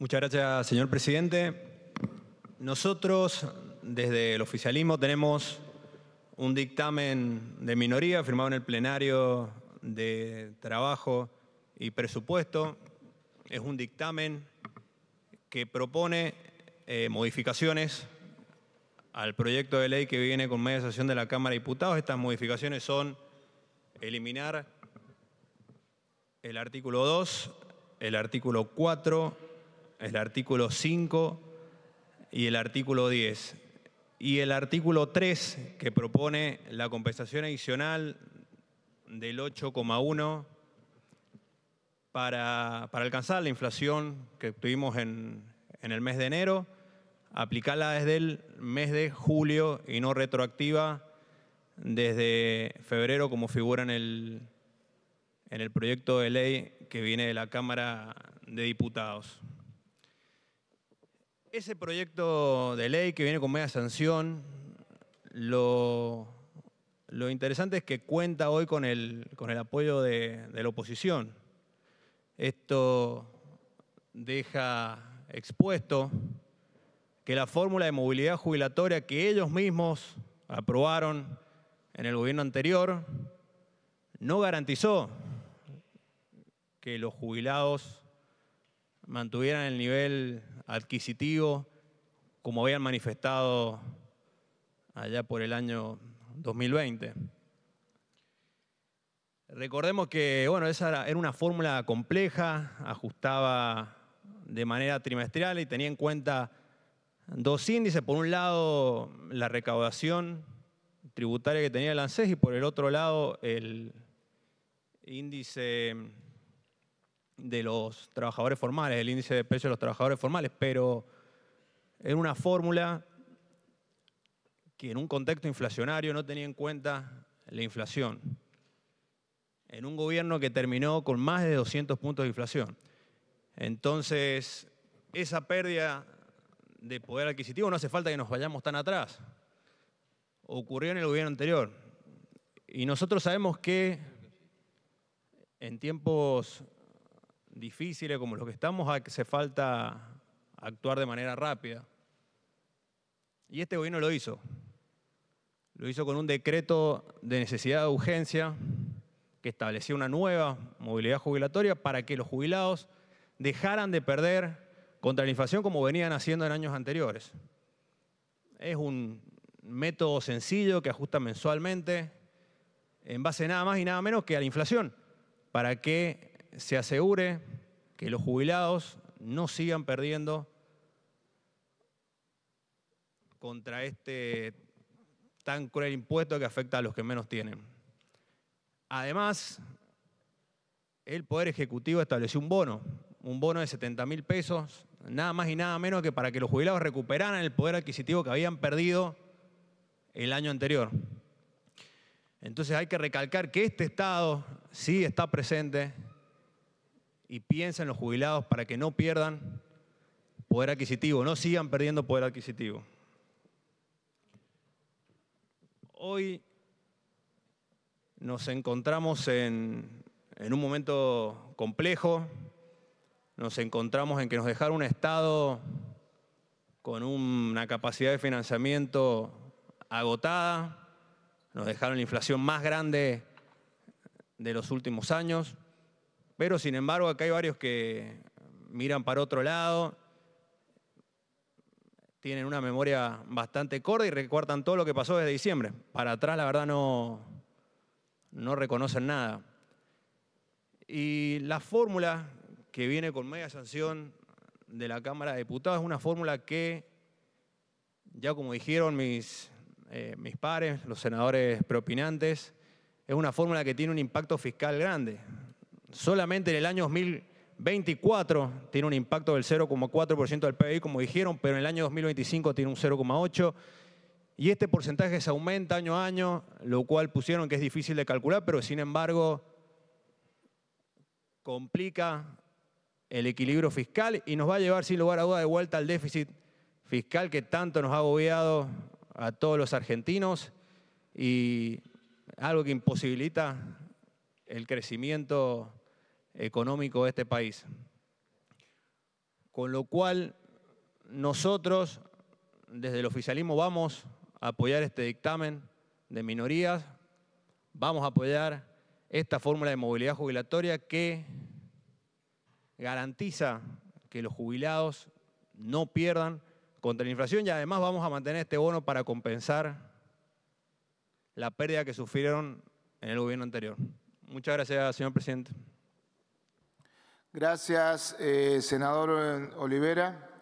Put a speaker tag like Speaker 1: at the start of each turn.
Speaker 1: Muchas gracias, señor presidente. Nosotros, desde el oficialismo, tenemos un dictamen de minoría firmado en el plenario de trabajo y presupuesto. Es un dictamen que propone eh, modificaciones al proyecto de ley que viene con media sesión de la Cámara de Diputados. Estas modificaciones son eliminar el artículo 2, el artículo 4, el artículo 5 y el artículo 10. Y el artículo 3, que propone la compensación adicional del 8,1 para, para, alcanzar la inflación que tuvimos en, el mes de enero, aplicarla desde el mes de julio y no retroactiva desde febrero, como figura en el, en el proyecto de ley que viene de la Cámara de Diputados. Ese proyecto de ley que viene con media sanción, lo, lo interesante es que cuenta hoy con el, con el apoyo de, de, la oposición. Esto deja expuesto que la fórmula de movilidad jubilatoria que ellos mismos aprobaron en el gobierno anterior no garantizó que los jubilados mantuvieran el nivel adquisitivo, como habían manifestado allá por el año 2020. Recordemos que bueno, esa era una fórmula compleja, ajustaba de manera trimestral y tenía en cuenta dos índices. Por un lado, la recaudación tributaria que tenía el ANSES y por el otro lado, el índice de los trabajadores formales, el índice de precios de los trabajadores formales, pero era una fórmula que en un contexto inflacionario no tenía en cuenta la inflación. En un gobierno que terminó con más de 200 puntos de inflación. Entonces, esa pérdida de poder adquisitivo no hace falta que nos vayamos tan atrás. Ocurrió en el gobierno anterior. Y nosotros sabemos que en tiempos difíciles como los que estamos, hace falta actuar de manera rápida. Y este gobierno lo hizo. Lo hizo con un decreto de necesidad de urgencia que establecía una nueva movilidad jubilatoria para que los jubilados dejaran de perder contra la inflación como venían haciendo en años anteriores. Es un método sencillo que ajusta mensualmente en base nada más y nada menos que a la inflación, para que se asegure que los jubilados no sigan perdiendo contra este tan cruel impuesto que afecta a los que menos tienen. Además, el Poder Ejecutivo estableció un bono, un bono de 70 mil pesos, nada más y nada menos que para que los jubilados recuperaran el poder adquisitivo que habían perdido el año anterior. Entonces hay que recalcar que este Estado sí está presente y piensa en los jubilados para que no pierdan poder adquisitivo, no sigan perdiendo poder adquisitivo. Hoy nos encontramos en, en, un momento complejo, nos encontramos en que nos dejaron un Estado con una capacidad de financiamiento agotada, nos dejaron la inflación más grande de los últimos años, pero sin embargo, acá hay varios que miran para otro lado, tienen una memoria bastante corta y recuerdan todo lo que pasó desde diciembre. Para atrás, la verdad, no, no reconocen nada. Y la fórmula que viene con media sanción de la Cámara de Diputados es una fórmula que, ya como dijeron mis, eh, mis pares, los senadores propinantes, es una fórmula que tiene un impacto fiscal grande solamente en el año 2024 tiene un impacto del 0,4% del PBI, como dijeron, pero en el año 2025 tiene un 0,8%. Y este porcentaje se aumenta año a año, lo cual pusieron que es difícil de calcular, pero sin embargo complica el equilibrio fiscal y nos va a llevar sin lugar a duda de vuelta al déficit fiscal que tanto nos ha agobiado a todos los argentinos y algo que imposibilita el crecimiento económico de este país. Con lo cual, nosotros desde el oficialismo vamos a apoyar este dictamen de minorías, vamos a apoyar esta fórmula de movilidad jubilatoria que garantiza que los jubilados no pierdan contra la inflación y además vamos a mantener este bono para compensar la pérdida que sufrieron en el gobierno anterior. Muchas gracias, señor presidente. Gracias, eh, senador eh, Olivera.